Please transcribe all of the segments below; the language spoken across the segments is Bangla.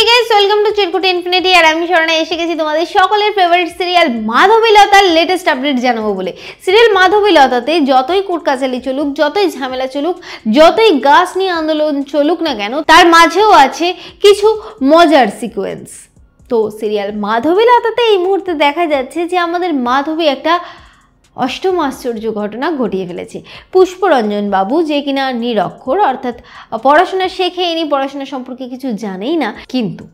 hey guys welcome to Chirkut infinity আর আমি শরণা এসে গেছি তোমাদের সকলের ফেভারিট সিরিয়াল মাধবীলতার লেটেস্ট আপডেট জানাবো বলে সিরিয়াল মাধবীলতাতে যতই কুটকাচালি চলুক যতই ঝামেলা চলুক যতই গাছ নিয়ে আন্দোলন চলুক না কেন তার মাঝেও আছে কিছু মজার সিকোয়েন্স তো সিরিয়াল মাধবীলতাতে এই মুহূর্তে দেখা যাচ্ছে যে আমাদের মাধবী একটা অষ্টম আশ্চর্য ঘটনা ঘটিয়ে ফেলেছে পুষ্পরঞ্জন বাবু যে কিনা নিরক্ষর অর্থাৎ পড়াশোনা শেখে ইনি পড়াশোনা সম্পর্কে কিছু জানেই না কিন্তু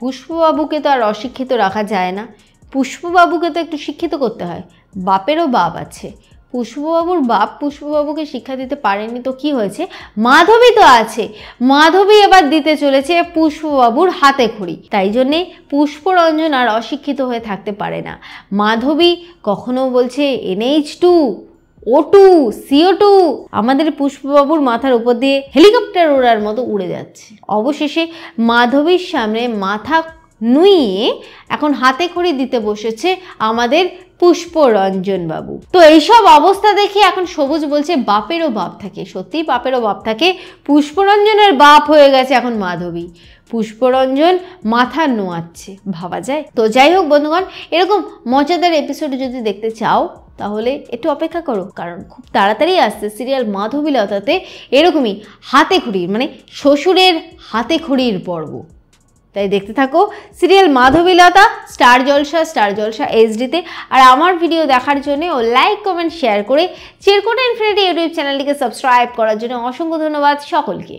পুষ্পবাবুকে তো আর অশিক্ষিত রাখা যায় না পুষ্পবাবুকে তো একটু শিক্ষিত করতে হয় বাপেরও বাপ আছে পুষ্পবাবুর বাপ পুষ্পবাবুকে শিক্ষা দিতে পারেনি তো কি হয়েছে মাধবী তো আছে মাধবী এবার দিতে চলেছে পুষ্পবাবুর হাতে খড়ি তাই জন্যে পুষ্পরঞ্জন আর অশিক্ষিত হয়ে থাকতে পারে না মাধবী কখনো বলছে NH two O two CO two আমাদের পুষ্পবাবুর মাথার উপর দিয়ে হেলিকপ্টার ওড়ার মতো উড়ে যাচ্ছে অবশেষে মাধবীর সামনে মাথা নুইয়ে এখন হাতে খড়ি দিতে বসেছে আমাদের পুষ্পরঞ্জন বাবু তো এইসব অবস্থা দেখে এখন সবুজ বলছে বাপেরও বাপ থাকে সত্যি বাপেরও বাপ থাকে পুষ্পরঞ্জনের বাপ হয়ে গেছে এখন মাধবী পুষ্পরঞ্জন মাথা নোয়াচ্ছে ভাবা যায় তো যাই হোক বন্ধুগণ এরকম মজাদার এপিসোড যদি দেখতে চাও তাহলে একটু অপেক্ষা করো কারণ খুব তাড়াতাড়ি আসছে সিরিয়াল মাধবীলতাতে এরকমই হাতে খড়ির মানে শ্বশুরের হাতে খড়ির পর্ব তাই দেখতে থাকো serial Madhabilata star Jalsha star Jalsha এইচডিতে আর আমার ভিডিও দেখার জন্য ও লাইক কমেন্ট শেয়ার করে চেরকোটা ইনফিনিটি ইউটিউব চ্যানেলটিকে সাবস্ক্রাইব করার জন্য অসংখ্য ধন্যবাদ সকলকে